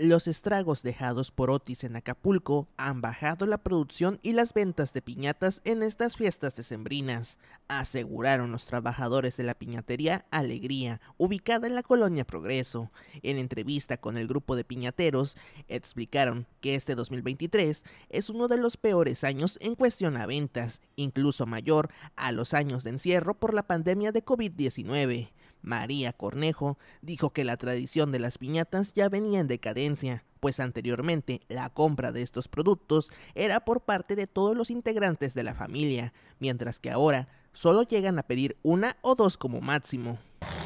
Los estragos dejados por Otis en Acapulco han bajado la producción y las ventas de piñatas en estas fiestas decembrinas, aseguraron los trabajadores de la piñatería Alegría, ubicada en la colonia Progreso. En entrevista con el grupo de piñateros, explicaron que este 2023 es uno de los peores años en cuestión a ventas, incluso mayor a los años de encierro por la pandemia de COVID-19. María Cornejo, dijo que la tradición de las piñatas ya venía en decadencia, pues anteriormente la compra de estos productos era por parte de todos los integrantes de la familia, mientras que ahora solo llegan a pedir una o dos como máximo.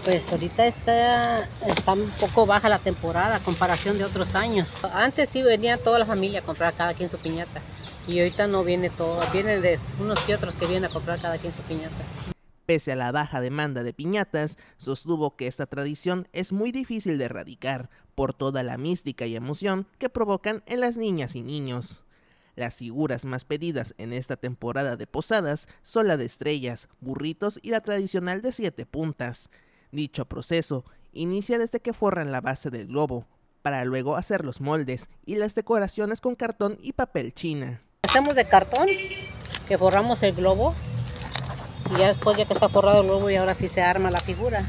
Pues ahorita está, está un poco baja la temporada comparación de otros años. Antes sí venía toda la familia a comprar cada quien su piñata y ahorita no viene todo, vienen de unos que otros que vienen a comprar cada quien su piñata. Pese a la baja demanda de piñatas, sostuvo que esta tradición es muy difícil de erradicar por toda la mística y emoción que provocan en las niñas y niños. Las figuras más pedidas en esta temporada de posadas son la de estrellas, burritos y la tradicional de siete puntas. Dicho proceso inicia desde que forran la base del globo, para luego hacer los moldes y las decoraciones con cartón y papel china. Hacemos de cartón que forramos el globo y ya después ya que está forrado el globo y ahora sí se arma la figura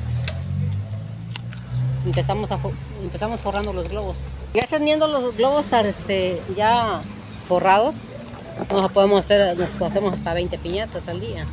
empezamos empezamos forrando los globos ya teniendo los globos este ya forrados nos podemos hacer nos hacemos hasta 20 piñatas al día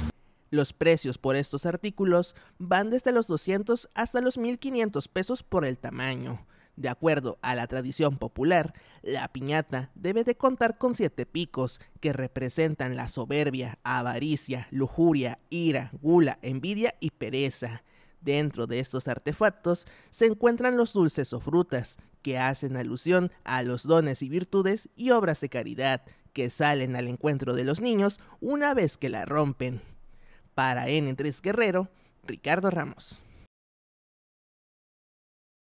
los precios por estos artículos van desde los 200 hasta los 1500 pesos por el tamaño de acuerdo a la tradición popular, la piñata debe de contar con siete picos que representan la soberbia, avaricia, lujuria, ira, gula, envidia y pereza. Dentro de estos artefactos se encuentran los dulces o frutas, que hacen alusión a los dones y virtudes y obras de caridad, que salen al encuentro de los niños una vez que la rompen. Para n Guerrero, Ricardo Ramos.